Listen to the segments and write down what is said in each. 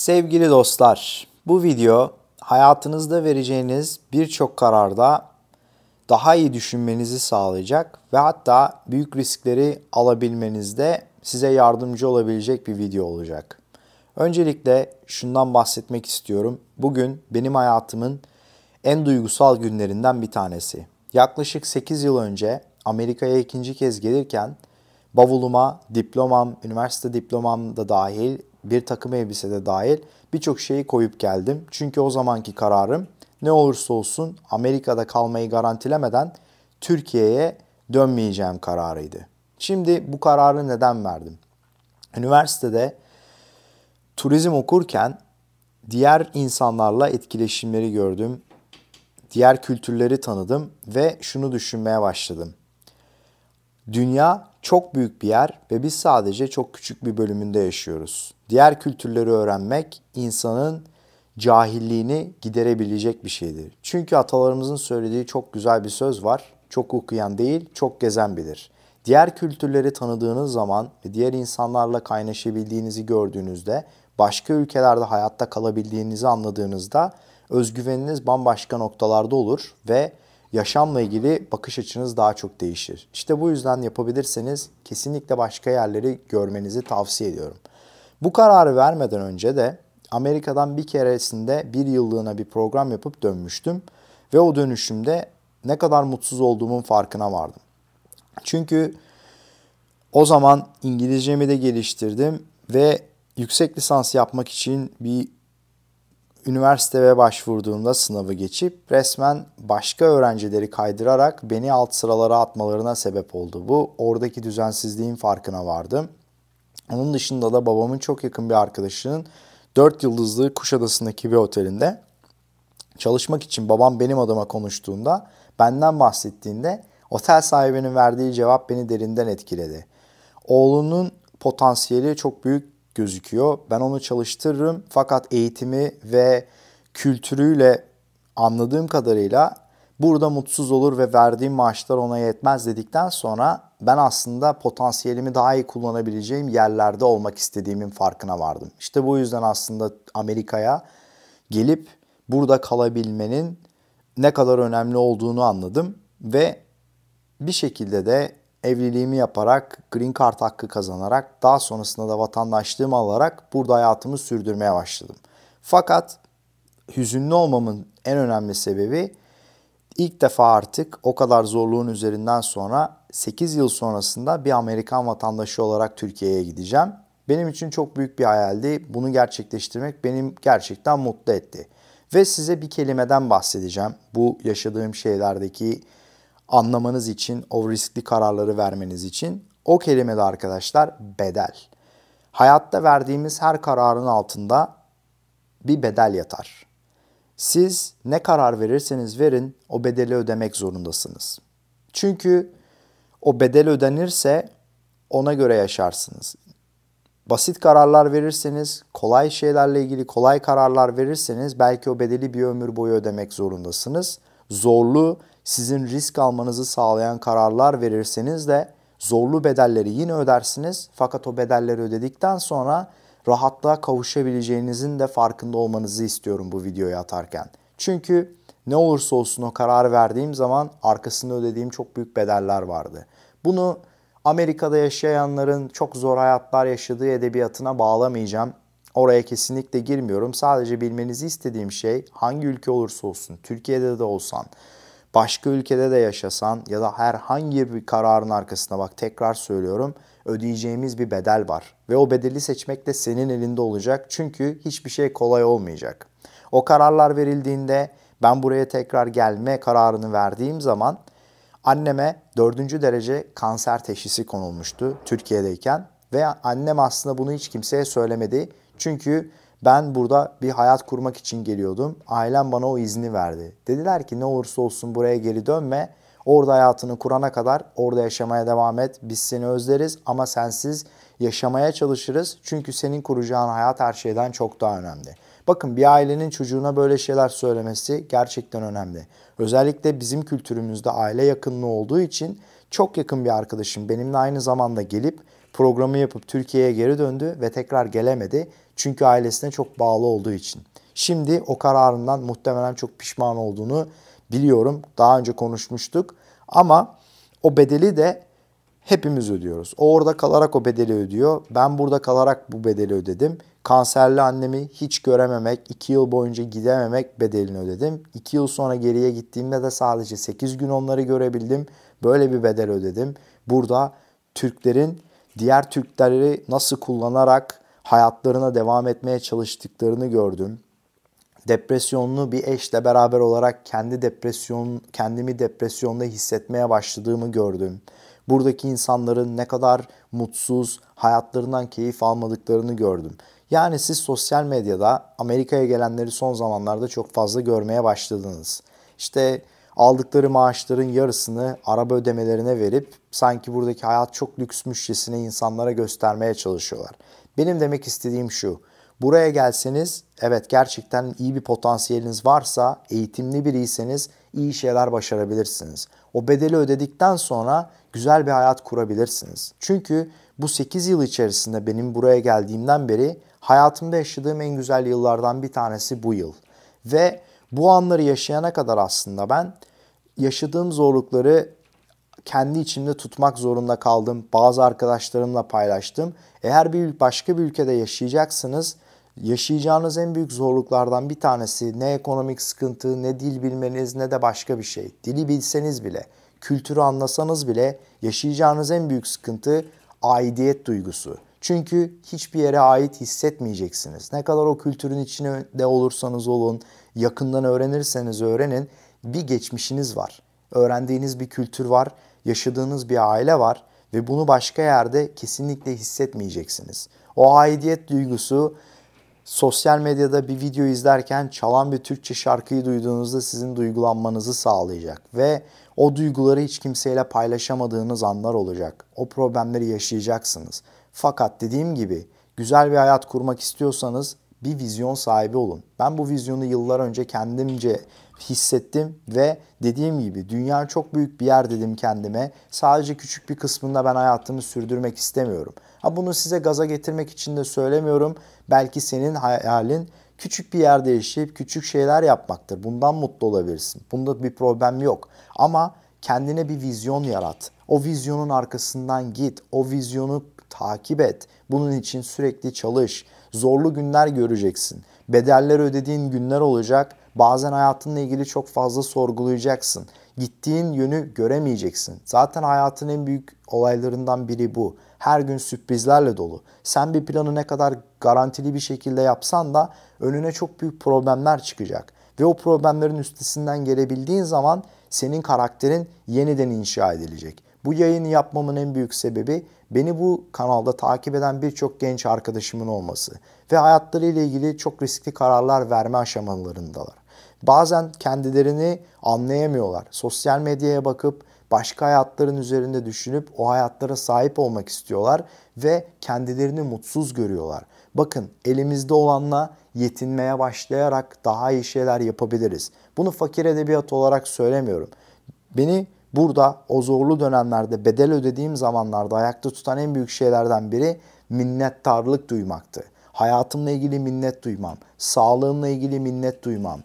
Sevgili dostlar, bu video hayatınızda vereceğiniz birçok kararda daha iyi düşünmenizi sağlayacak ve hatta büyük riskleri alabilmenizde size yardımcı olabilecek bir video olacak. Öncelikle şundan bahsetmek istiyorum. Bugün benim hayatımın en duygusal günlerinden bir tanesi. Yaklaşık 8 yıl önce Amerika'ya ikinci kez gelirken bavuluma diplomam, üniversite diplomam da dahil bir takım elbise de dahil birçok şeyi koyup geldim. Çünkü o zamanki kararım ne olursa olsun Amerika'da kalmayı garantilemeden Türkiye'ye dönmeyeceğim kararıydı. Şimdi bu kararı neden verdim? Üniversitede turizm okurken diğer insanlarla etkileşimleri gördüm. Diğer kültürleri tanıdım ve şunu düşünmeye başladım. Dünya çok büyük bir yer ve biz sadece çok küçük bir bölümünde yaşıyoruz. Diğer kültürleri öğrenmek insanın cahilliğini giderebilecek bir şeydir. Çünkü atalarımızın söylediği çok güzel bir söz var. Çok okuyan değil, çok gezen bilir. Diğer kültürleri tanıdığınız zaman ve diğer insanlarla kaynaşabildiğinizi gördüğünüzde, başka ülkelerde hayatta kalabildiğinizi anladığınızda özgüveniniz bambaşka noktalarda olur ve yaşamla ilgili bakış açınız daha çok değişir. İşte bu yüzden yapabilirseniz kesinlikle başka yerleri görmenizi tavsiye ediyorum. Bu kararı vermeden önce de Amerika'dan bir keresinde bir yıllığına bir program yapıp dönmüştüm ve o dönüşümde ne kadar mutsuz olduğumun farkına vardım. Çünkü o zaman İngilizcemi de geliştirdim ve yüksek lisans yapmak için bir üniversiteye başvurduğumda sınavı geçip resmen başka öğrencileri kaydırarak beni alt sıralara atmalarına sebep oldu. Bu oradaki düzensizliğin farkına vardım. Onun dışında da babamın çok yakın bir arkadaşının 4 yıldızlı Kuşadası'ndaki bir otelinde çalışmak için babam benim adama konuştuğunda, benden bahsettiğinde otel sahibinin verdiği cevap beni derinden etkiledi. Oğlunun potansiyeli çok büyük gözüküyor. Ben onu çalıştırırım fakat eğitimi ve kültürüyle anladığım kadarıyla burada mutsuz olur ve verdiğim maaşlar ona yetmez dedikten sonra ben aslında potansiyelimi daha iyi kullanabileceğim yerlerde olmak istediğimin farkına vardım. İşte bu yüzden aslında Amerika'ya gelip burada kalabilmenin ne kadar önemli olduğunu anladım ve bir şekilde de evliliğimi yaparak, green card hakkı kazanarak, daha sonrasında da vatandaşlığımı alarak burada hayatımı sürdürmeye başladım. Fakat hüzünlü olmamın en önemli sebebi ilk defa artık o kadar zorluğun üzerinden sonra 8 yıl sonrasında bir Amerikan vatandaşı olarak Türkiye'ye gideceğim. Benim için çok büyük bir hayaldi. Bunu gerçekleştirmek benim gerçekten mutlu etti. Ve size bir kelimeden bahsedeceğim. Bu yaşadığım şeylerdeki anlamanız için, o riskli kararları vermeniz için o kelime de arkadaşlar bedel. Hayatta verdiğimiz her kararın altında bir bedel yatar. Siz ne karar verirseniz verin o bedeli ödemek zorundasınız. Çünkü o bedel ödenirse ona göre yaşarsınız. Basit kararlar verirseniz, kolay şeylerle ilgili kolay kararlar verirseniz belki o bedeli bir ömür boyu ödemek zorundasınız. Zorlu sizin risk almanızı sağlayan kararlar verirseniz de zorlu bedelleri yine ödersiniz. Fakat o bedelleri ödedikten sonra rahatlığa kavuşabileceğinizin de farkında olmanızı istiyorum bu videoyu atarken. Çünkü ne olursa olsun o karar verdiğim zaman arkasında ödediğim çok büyük bedeller vardı. Bunu Amerika'da yaşayanların çok zor hayatlar yaşadığı edebiyatına bağlamayacağım. Oraya kesinlikle girmiyorum. Sadece bilmenizi istediğim şey hangi ülke olursa olsun, Türkiye'de de olsan, başka ülkede de yaşasan ya da herhangi bir kararın arkasına bak tekrar söylüyorum ödeyeceğimiz bir bedel var. Ve o bedeli seçmek de senin elinde olacak çünkü hiçbir şey kolay olmayacak. O kararlar verildiğinde ben buraya tekrar gelme kararını verdiğim zaman anneme 4. derece kanser teşhisi konulmuştu Türkiye'deyken ve annem aslında bunu hiç kimseye söylemedi. Çünkü ben burada bir hayat kurmak için geliyordum. Ailem bana o izni verdi. Dediler ki ne olursa olsun buraya geri dönme. Orada hayatını kurana kadar orada yaşamaya devam et. Biz seni özleriz ama sensiz yaşamaya çalışırız. Çünkü senin kuracağın hayat her şeyden çok daha önemli. Bakın bir ailenin çocuğuna böyle şeyler söylemesi gerçekten önemli. Özellikle bizim kültürümüzde aile yakınlığı olduğu için çok yakın bir arkadaşım benimle aynı zamanda gelip programı yapıp Türkiye'ye geri döndü ve tekrar gelemedi. Çünkü ailesine çok bağlı olduğu için. Şimdi o kararından muhtemelen çok pişman olduğunu biliyorum. Daha önce konuşmuştuk. Ama o bedeli de hepimiz ödüyoruz. O orada kalarak o bedeli ödüyor. Ben burada kalarak bu bedeli ödedim. Kanserli annemi hiç görememek, 2 yıl boyunca gidememek bedelini ödedim. 2 yıl sonra geriye gittiğimde de sadece 8 gün onları görebildim. Böyle bir bedel ödedim. Burada Türklerin diğer Türkleri nasıl kullanarak hayatlarına devam etmeye çalıştıklarını gördüm. Depresyonlu bir eşle beraber olarak kendi depresyon kendimi depresyonda hissetmeye başladığımı gördüm. Buradaki insanların ne kadar mutsuz, hayatlarından keyif almadıklarını gördüm. Yani siz sosyal medyada Amerika'ya gelenleri son zamanlarda çok fazla görmeye başladınız. İşte aldıkları maaşların yarısını araba ödemelerine verip sanki buradaki hayat çok lüksmüşçesine insanlara göstermeye çalışıyorlar. Benim demek istediğim şu. Buraya gelseniz evet gerçekten iyi bir potansiyeliniz varsa, eğitimli biriyseniz iyi şeyler başarabilirsiniz. O bedeli ödedikten sonra güzel bir hayat kurabilirsiniz. Çünkü bu 8 yıl içerisinde benim buraya geldiğimden beri hayatımda yaşadığım en güzel yıllardan bir tanesi bu yıl. Ve bu anları yaşayana kadar aslında ben yaşadığım zorlukları kendi içimde tutmak zorunda kaldım. Bazı arkadaşlarımla paylaştım. Eğer bir başka bir ülkede yaşayacaksınız, yaşayacağınız en büyük zorluklardan bir tanesi ne ekonomik sıkıntı, ne dil bilmeniz, ne de başka bir şey. Dili bilseniz bile, kültürü anlasanız bile yaşayacağınız en büyük sıkıntı aidiyet duygusu. Çünkü hiçbir yere ait hissetmeyeceksiniz. Ne kadar o kültürün içine de olursanız olun, yakından öğrenirseniz öğrenin, bir geçmişiniz var. Öğrendiğiniz bir kültür var yaşadığınız bir aile var ve bunu başka yerde kesinlikle hissetmeyeceksiniz. O aidiyet duygusu sosyal medyada bir video izlerken çalan bir Türkçe şarkıyı duyduğunuzda sizin duygulanmanızı sağlayacak ve o duyguları hiç kimseyle paylaşamadığınız anlar olacak. O problemleri yaşayacaksınız. Fakat dediğim gibi güzel bir hayat kurmak istiyorsanız bir vizyon sahibi olun. Ben bu vizyonu yıllar önce kendimce hissettim ve dediğim gibi dünya çok büyük bir yer dedim kendime. Sadece küçük bir kısmında ben hayatımı sürdürmek istemiyorum. Ha bunu size gaza getirmek için de söylemiyorum. Belki senin hayalin küçük bir yerde yaşayıp küçük şeyler yapmaktır. Bundan mutlu olabilirsin. Bunda bir problem yok. Ama kendine bir vizyon yarat. O vizyonun arkasından git. O vizyonu takip et. Bunun için sürekli çalış. Zorlu günler göreceksin. Bedeller ödediğin günler olacak. Bazen hayatınla ilgili çok fazla sorgulayacaksın. Gittiğin yönü göremeyeceksin. Zaten hayatın en büyük olaylarından biri bu. Her gün sürprizlerle dolu. Sen bir planı ne kadar garantili bir şekilde yapsan da önüne çok büyük problemler çıkacak. Ve o problemlerin üstesinden gelebildiğin zaman senin karakterin yeniden inşa edilecek. Bu yayını yapmamın en büyük sebebi beni bu kanalda takip eden birçok genç arkadaşımın olması ve hayatlarıyla ilgili çok riskli kararlar verme aşamalarındalar. Bazen kendilerini anlayamıyorlar. Sosyal medyaya bakıp başka hayatların üzerinde düşünüp o hayatlara sahip olmak istiyorlar ve kendilerini mutsuz görüyorlar. Bakın elimizde olanla yetinmeye başlayarak daha iyi şeyler yapabiliriz. Bunu fakir edebiyat olarak söylemiyorum. Beni Burada o zorlu dönemlerde bedel ödediğim zamanlarda ayakta tutan en büyük şeylerden biri minnettarlık duymaktı. Hayatımla ilgili minnet duymam, sağlığımla ilgili minnet duymam,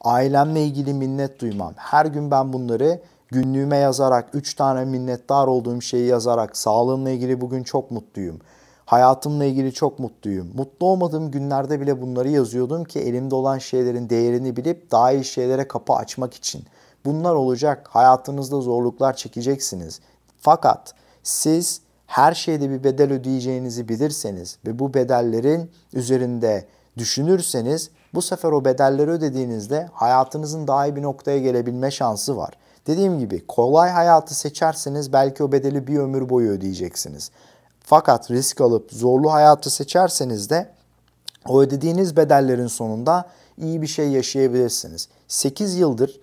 ailemle ilgili minnet duymam. Her gün ben bunları günlüğüme yazarak, 3 tane minnettar olduğum şeyi yazarak, sağlığımla ilgili bugün çok mutluyum. Hayatımla ilgili çok mutluyum. Mutlu olmadığım günlerde bile bunları yazıyordum ki elimde olan şeylerin değerini bilip daha iyi şeylere kapı açmak için. Bunlar olacak. Hayatınızda zorluklar çekeceksiniz. Fakat siz her şeyde bir bedel ödeyeceğinizi bilirseniz ve bu bedellerin üzerinde düşünürseniz bu sefer o bedelleri ödediğinizde hayatınızın daha iyi bir noktaya gelebilme şansı var. Dediğim gibi kolay hayatı seçerseniz belki o bedeli bir ömür boyu ödeyeceksiniz. Fakat risk alıp zorlu hayatı seçerseniz de o ödediğiniz bedellerin sonunda iyi bir şey yaşayabilirsiniz. 8 yıldır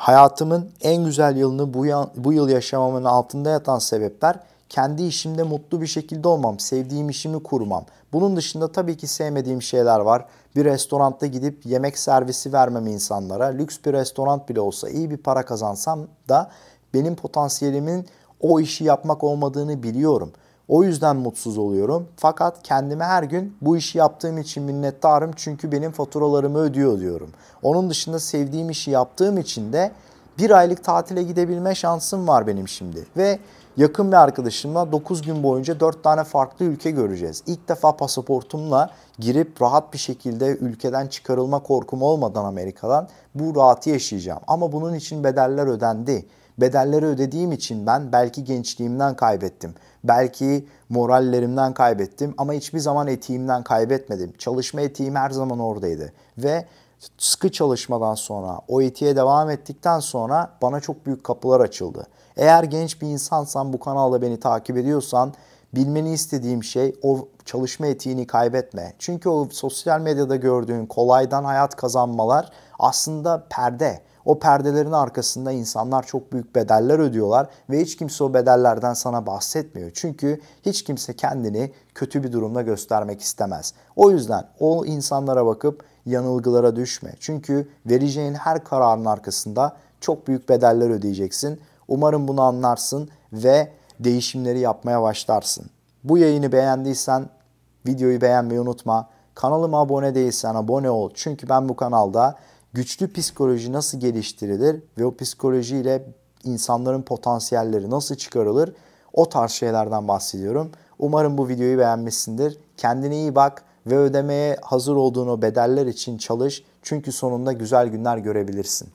Hayatımın en güzel yılını bu, yan, bu yıl yaşamamın altında yatan sebepler kendi işimde mutlu bir şekilde olmam, sevdiğim işimi kurmam. Bunun dışında tabii ki sevmediğim şeyler var. Bir restoranda gidip yemek servisi vermem insanlara, lüks bir restoran bile olsa iyi bir para kazansam da benim potansiyelimin o işi yapmak olmadığını biliyorum. O yüzden mutsuz oluyorum. Fakat kendime her gün bu işi yaptığım için minnettarım çünkü benim faturalarımı ödüyor diyorum. Onun dışında sevdiğim işi yaptığım için de bir aylık tatile gidebilme şansım var benim şimdi. Ve yakın bir arkadaşımla 9 gün boyunca 4 tane farklı ülke göreceğiz. İlk defa pasaportumla girip rahat bir şekilde ülkeden çıkarılma korkum olmadan Amerika'dan bu rahatı yaşayacağım. Ama bunun için bedeller ödendi. Bedelleri ödediğim için ben belki gençliğimden kaybettim. Belki morallerimden kaybettim ama hiçbir zaman etiğimden kaybetmedim. Çalışma etiğim her zaman oradaydı. Ve sıkı çalışmadan sonra, o etiğe devam ettikten sonra bana çok büyük kapılar açıldı. Eğer genç bir insansan bu kanalda beni takip ediyorsan bilmeni istediğim şey o çalışma etiğini kaybetme. Çünkü o sosyal medyada gördüğün kolaydan hayat kazanmalar aslında perde. O perdelerin arkasında insanlar çok büyük bedeller ödüyorlar ve hiç kimse o bedellerden sana bahsetmiyor. Çünkü hiç kimse kendini kötü bir durumda göstermek istemez. O yüzden o insanlara bakıp yanılgılara düşme. Çünkü vereceğin her kararın arkasında çok büyük bedeller ödeyeceksin. Umarım bunu anlarsın ve değişimleri yapmaya başlarsın. Bu yayını beğendiysen videoyu beğenmeyi unutma. Kanalıma abone değilsen abone ol. Çünkü ben bu kanalda güçlü psikoloji nasıl geliştirilir ve o psikolojiyle insanların potansiyelleri nasıl çıkarılır o tarz şeylerden bahsediyorum. Umarım bu videoyu beğenmişsindir. Kendine iyi bak ve ödemeye hazır olduğun o bedeller için çalış çünkü sonunda güzel günler görebilirsin.